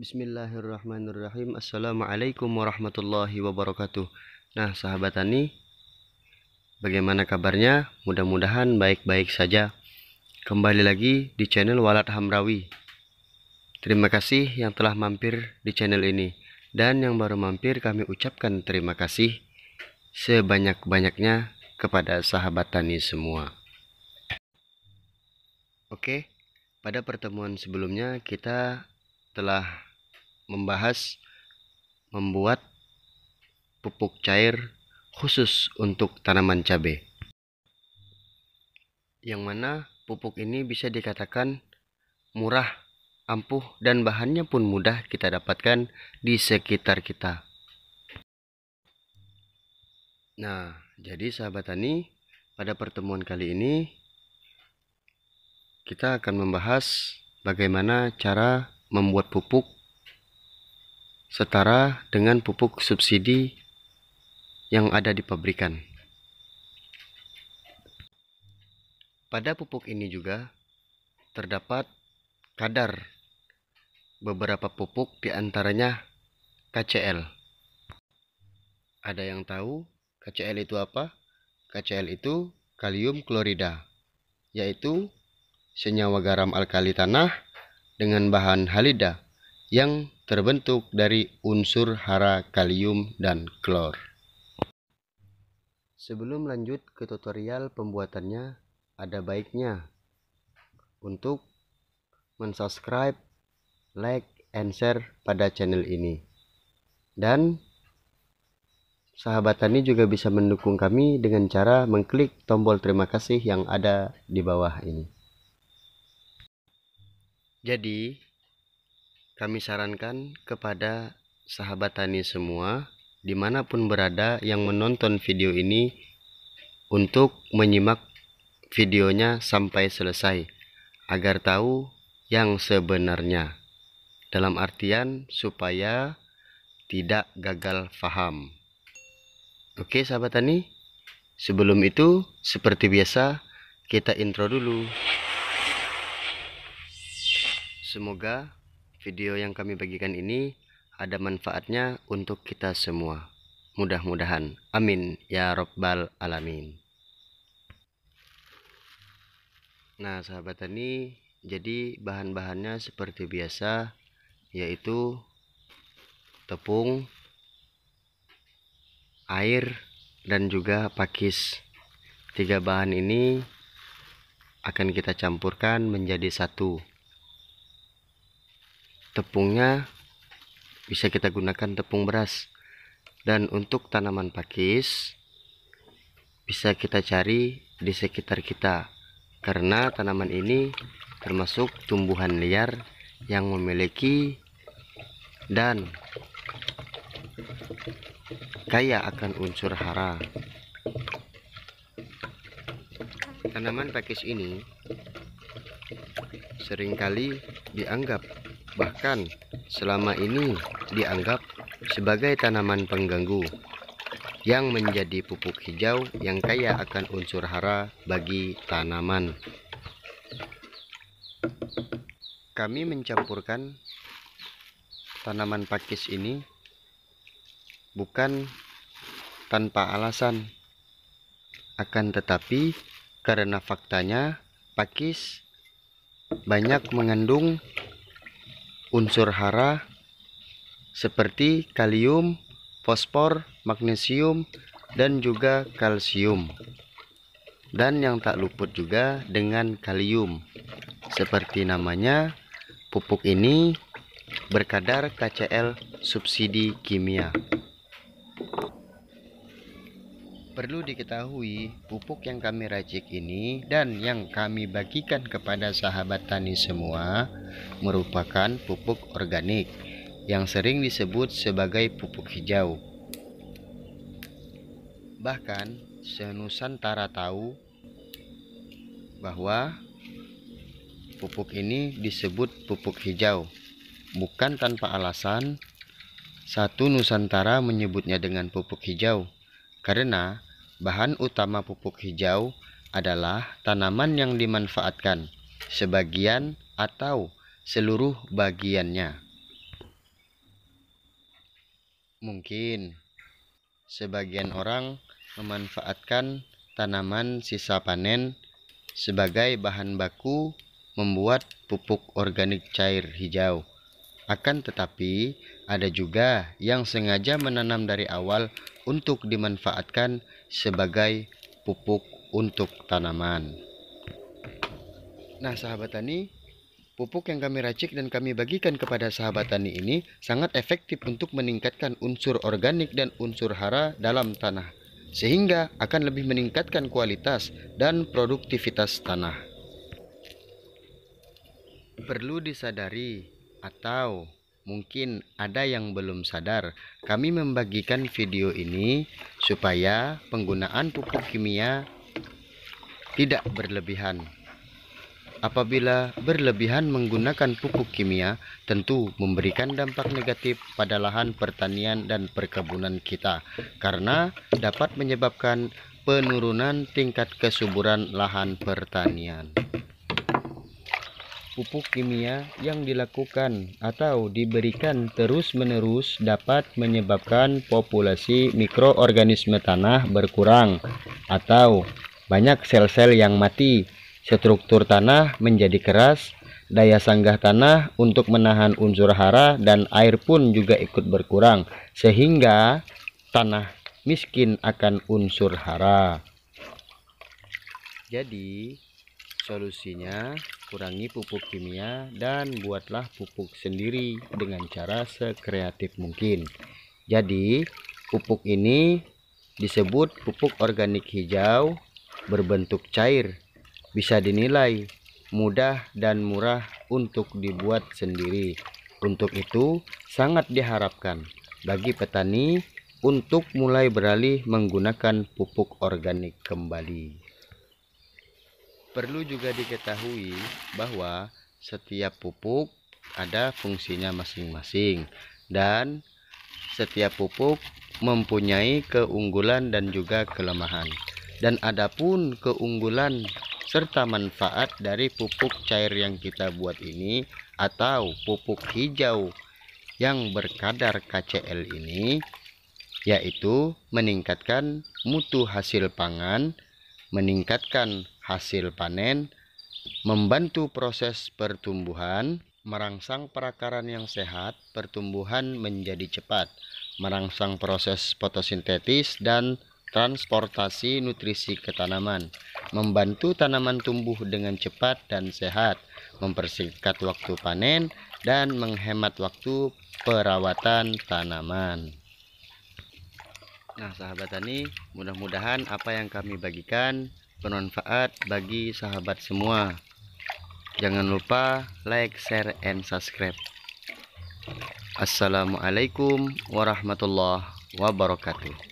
Bismillahirrahmanirrahim Assalamualaikum warahmatullahi wabarakatuh Nah sahabat Tani Bagaimana kabarnya? Mudah-mudahan baik-baik saja Kembali lagi di channel Walat Hamrawi Terima kasih yang telah mampir di channel ini Dan yang baru mampir kami ucapkan terima kasih Sebanyak-banyaknya kepada sahabat Tani semua Oke, pada pertemuan sebelumnya kita telah membahas membuat pupuk cair khusus untuk tanaman cabai. Yang mana pupuk ini bisa dikatakan murah, ampuh, dan bahannya pun mudah kita dapatkan di sekitar kita. Nah, jadi sahabat tani, pada pertemuan kali ini kita akan membahas bagaimana cara membuat pupuk setara dengan pupuk subsidi yang ada di pabrikan. Pada pupuk ini juga terdapat kadar beberapa pupuk diantaranya KCL. Ada yang tahu KCL itu apa? KCL itu kalium klorida, yaitu senyawa garam alkali tanah dengan bahan halida yang terbentuk dari unsur hara kalium dan klor. Sebelum lanjut ke tutorial pembuatannya, ada baiknya untuk mensubscribe, like, and share pada channel ini. Dan sahabat tani juga bisa mendukung kami dengan cara mengklik tombol terima kasih yang ada di bawah ini. Jadi, kami sarankan kepada sahabat tani semua dimanapun berada yang menonton video ini untuk menyimak videonya sampai selesai agar tahu yang sebenarnya dalam artian supaya tidak gagal faham oke sahabat tani sebelum itu seperti biasa kita intro dulu semoga video yang kami bagikan ini ada manfaatnya untuk kita semua. Mudah-mudahan. Amin. Ya Rabbal Alamin. Nah sahabat tani, jadi bahan-bahannya seperti biasa yaitu tepung, air, dan juga pakis. Tiga bahan ini akan kita campurkan menjadi satu tepungnya bisa kita gunakan tepung beras dan untuk tanaman pakis bisa kita cari di sekitar kita karena tanaman ini termasuk tumbuhan liar yang memiliki dan kaya akan unsur hara tanaman pakis ini seringkali dianggap bahkan selama ini dianggap sebagai tanaman pengganggu yang menjadi pupuk hijau yang kaya akan unsur hara bagi tanaman. Kami mencampurkan tanaman pakis ini bukan tanpa alasan akan tetapi karena faktanya pakis banyak mengandung unsur hara seperti kalium, fosfor, magnesium, dan juga kalsium. Dan yang tak luput juga dengan kalium. Seperti namanya, pupuk ini berkadar KCl subsidi kimia. Perlu diketahui, pupuk yang kami racik ini dan yang kami bagikan kepada sahabat tani semua merupakan pupuk organik yang sering disebut sebagai pupuk hijau. Bahkan, senusantara tahu bahwa pupuk ini disebut pupuk hijau. Bukan tanpa alasan, satu Nusantara menyebutnya dengan pupuk hijau. Karena Bahan utama pupuk hijau adalah tanaman yang dimanfaatkan, sebagian atau seluruh bagiannya. Mungkin sebagian orang memanfaatkan tanaman sisa panen sebagai bahan baku membuat pupuk organik cair hijau. Akan tetapi, ada juga yang sengaja menanam dari awal untuk dimanfaatkan sebagai pupuk untuk tanaman. Nah, sahabat tani, pupuk yang kami racik dan kami bagikan kepada sahabat tani ini sangat efektif untuk meningkatkan unsur organik dan unsur hara dalam tanah, sehingga akan lebih meningkatkan kualitas dan produktivitas tanah. Perlu disadari atau Mungkin ada yang belum sadar, kami membagikan video ini supaya penggunaan pupuk kimia tidak berlebihan. Apabila berlebihan menggunakan pupuk kimia, tentu memberikan dampak negatif pada lahan pertanian dan perkebunan kita karena dapat menyebabkan penurunan tingkat kesuburan lahan pertanian pupuk kimia yang dilakukan atau diberikan terus-menerus dapat menyebabkan populasi mikroorganisme tanah berkurang atau banyak sel-sel yang mati. Struktur tanah menjadi keras, daya sanggah tanah untuk menahan unsur hara dan air pun juga ikut berkurang sehingga tanah miskin akan unsur hara. Jadi solusinya kurangi pupuk kimia, dan buatlah pupuk sendiri dengan cara sekreatif mungkin. Jadi, pupuk ini disebut pupuk organik hijau berbentuk cair. Bisa dinilai mudah dan murah untuk dibuat sendiri. Untuk itu, sangat diharapkan bagi petani untuk mulai beralih menggunakan pupuk organik kembali. Perlu juga diketahui bahwa setiap pupuk ada fungsinya masing-masing dan setiap pupuk mempunyai keunggulan dan juga kelemahan. Dan adapun keunggulan serta manfaat dari pupuk cair yang kita buat ini atau pupuk hijau yang berkadar KCL ini yaitu meningkatkan mutu hasil pangan, meningkatkan hasil panen, membantu proses pertumbuhan, merangsang perakaran yang sehat, pertumbuhan menjadi cepat, merangsang proses fotosintesis dan transportasi nutrisi ke tanaman, membantu tanaman tumbuh dengan cepat dan sehat, mempersingkat waktu panen dan menghemat waktu perawatan tanaman. Nah, sahabat tani, mudah-mudahan apa yang kami bagikan bermanfaat bagi sahabat semua. Jangan lupa like, share, and subscribe. Assalamualaikum warahmatullahi wabarakatuh.